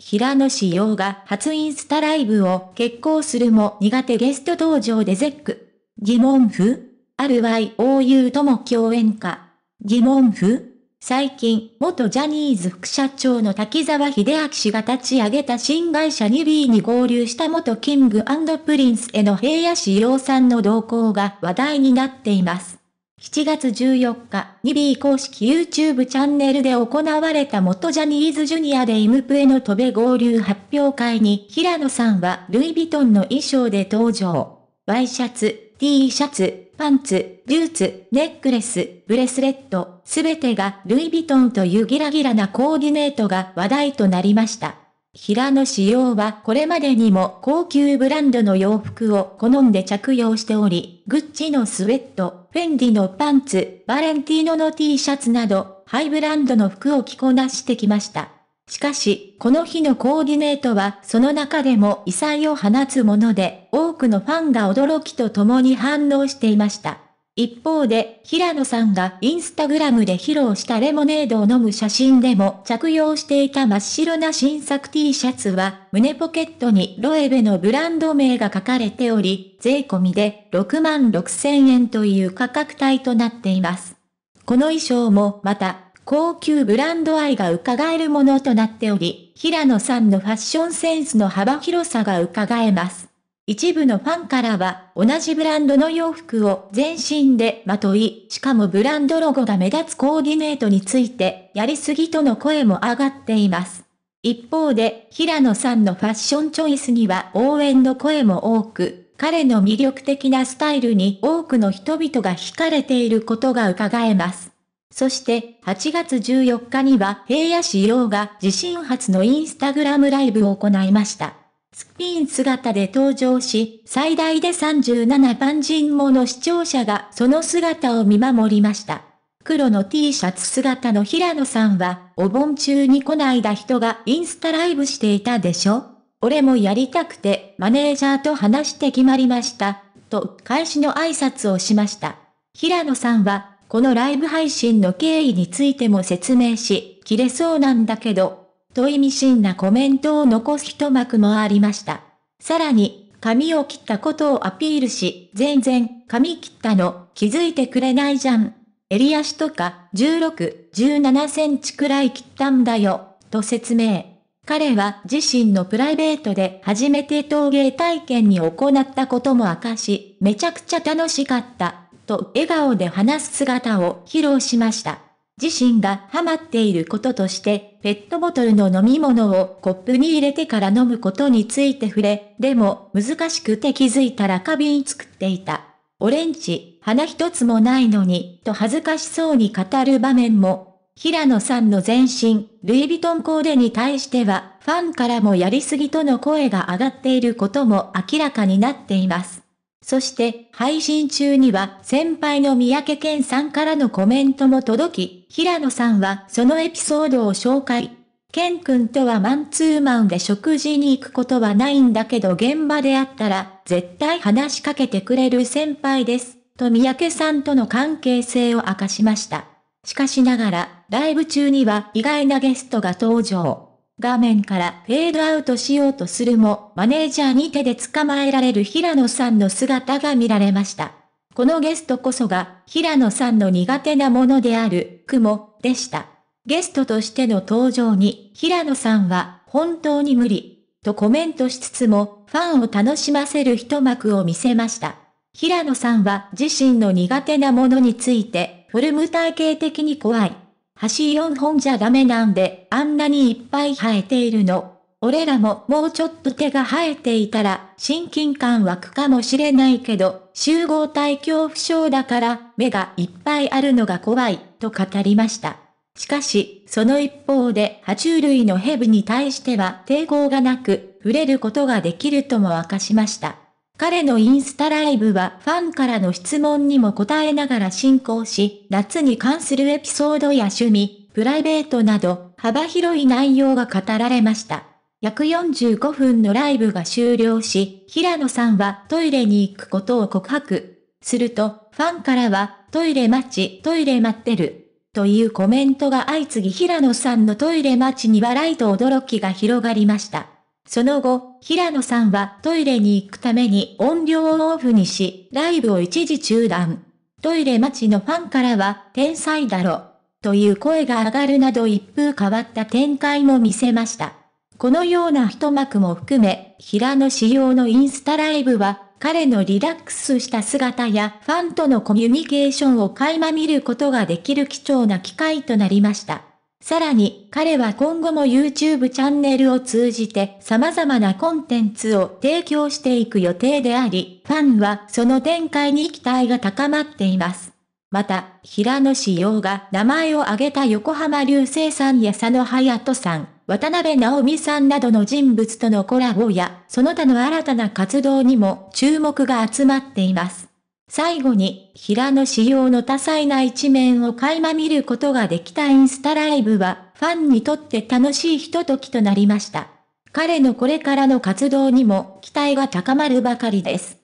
平野紫耀が初インスタライブを決行するも苦手ゲスト登場でゼック。疑問符ある y o u とも共演か。疑問符最近、元ジャニーズ副社長の滝沢秀明氏が立ち上げた新会社 2B に合流した元キングプリンスへの平野紫耀さんの動向が話題になっています。7月14日、ニビー公式 YouTube チャンネルで行われた元ジャニーズジュニアでイムプエの飛べ合流発表会に、平野さんはルイ・ヴィトンの衣装で登場。ワイシャツ、T シャツ、パンツ、ブーツ、ネックレス、ブレスレット、すべてがルイ・ヴィトンというギラギラなコーディネートが話題となりました。平野紫耀はこれまでにも高級ブランドの洋服を好んで着用しており、グッチのスウェット、フェンディのパンツ、バレンティーノの T シャツなど、ハイブランドの服を着こなしてきました。しかし、この日のコーディネートはその中でも異彩を放つもので、多くのファンが驚きと共に反応していました。一方で、平野さんがインスタグラムで披露したレモネードを飲む写真でも着用していた真っ白な新作 T シャツは、胸ポケットにロエベのブランド名が書かれており、税込みで6万6千円という価格帯となっています。この衣装もまた、高級ブランド愛が伺えるものとなっており、平野さんのファッションセンスの幅広さが伺えます。一部のファンからは、同じブランドの洋服を全身でまとい、しかもブランドロゴが目立つコーディネートについて、やりすぎとの声も上がっています。一方で、平野さんのファッションチョイスには応援の声も多く、彼の魅力的なスタイルに多くの人々が惹かれていることが伺えます。そして、8月14日には平野市洋が自身初のインスタグラムライブを行いました。スピン姿で登場し、最大で37万人もの視聴者がその姿を見守りました。黒の T シャツ姿の平野さんは、お盆中に来ないだ人がインスタライブしていたでしょ俺もやりたくて、マネージャーと話して決まりました、と、開始の挨拶をしました。平野さんは、このライブ配信の経緯についても説明し、切れそうなんだけど、と意味深なコメントを残す一幕もありました。さらに、髪を切ったことをアピールし、全然、髪切ったの、気づいてくれないじゃん。襟足とか、16、17センチくらい切ったんだよ、と説明。彼は自身のプライベートで初めて陶芸体験に行ったことも明かし、めちゃくちゃ楽しかった、と笑顔で話す姿を披露しました。自身がハマっていることとして、ペットボトルの飲み物をコップに入れてから飲むことについて触れ、でも難しくて気づいたら花瓶作っていた。オレンジ、花一つもないのに、と恥ずかしそうに語る場面も、平野さんの前身、ルイ・ヴィトンコーデに対しては、ファンからもやりすぎとの声が上がっていることも明らかになっています。そして配信中には先輩の三宅健さんからのコメントも届き、平野さんはそのエピソードを紹介。健君とはマンツーマンで食事に行くことはないんだけど現場であったら絶対話しかけてくれる先輩です、と三宅さんとの関係性を明かしました。しかしながら、ライブ中には意外なゲストが登場。画面からフェードアウトしようとするも、マネージャーに手で捕まえられる平野さんの姿が見られました。このゲストこそが、平野さんの苦手なものである、雲、でした。ゲストとしての登場に、平野さんは、本当に無理、とコメントしつつも、ファンを楽しませる一幕を見せました。平野さんは自身の苦手なものについて、フォルム体系的に怖い。橋4本じゃダメなんで、あんなにいっぱい生えているの。俺らももうちょっと手が生えていたら、親近感湧くかもしれないけど、集合体恐怖症だから、目がいっぱいあるのが怖い、と語りました。しかし、その一方で、爬虫類のヘビに対しては抵抗がなく、触れることができるとも明かしました。彼のインスタライブはファンからの質問にも答えながら進行し、夏に関するエピソードや趣味、プライベートなど、幅広い内容が語られました。約45分のライブが終了し、平野さんはトイレに行くことを告白。すると、ファンからは、トイレ待ち、トイレ待ってる。というコメントが相次ぎ平野さんのトイレ待ちに笑いと驚きが広がりました。その後、平野さんはトイレに行くために音量をオフにし、ライブを一時中断。トイレ待ちのファンからは、天才だろ。という声が上がるなど一風変わった展開も見せました。このような一幕も含め、平野仕様のインスタライブは、彼のリラックスした姿やファンとのコミュニケーションを垣間見ることができる貴重な機会となりました。さらに彼は今後も YouTube チャンネルを通じて様々なコンテンツを提供していく予定であり、ファンはその展開に期待が高まっています。また、平野志陽が名前を挙げた横浜流星さんや佐野隼人さん、渡辺直美さんなどの人物とのコラボや、その他の新たな活動にも注目が集まっています。最後に、平野仕様の多彩な一面を垣間見ることができたインスタライブは、ファンにとって楽しいひとときとなりました。彼のこれからの活動にも期待が高まるばかりです。